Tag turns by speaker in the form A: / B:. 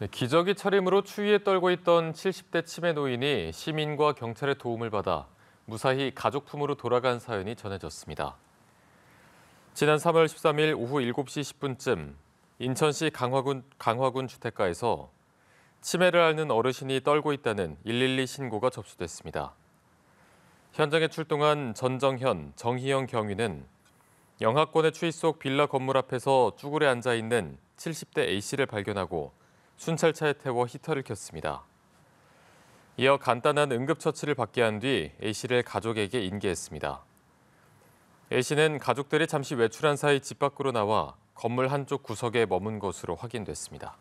A: 네, 기저귀 차림으로 추위에 떨고 있던 70대 치매 노인이 시민과 경찰의 도움을 받아 무사히 가족품으로 돌아간 사연이 전해졌습니다. 지난 3월 13일 오후 7시 10분쯤 인천시 강화군, 강화군 주택가에서 치매를 앓는 어르신이 떨고 있다는 112 신고가 접수됐습니다. 현장에 출동한 전정현, 정희영 경위는 영하권의 추위 속 빌라 건물 앞에서 쭈그려 앉아 있는 70대 A씨를 발견하고 순찰차에 태워 히터를 켰습니다. 이어 간단한 응급처치를 받게 한 뒤 A씨를 가족에게 인계했습니다. A씨는 가족들이 잠시 외출한 사이 집 밖으로 나와 건물 한쪽 구석에 머문 것으로 확인됐습니다.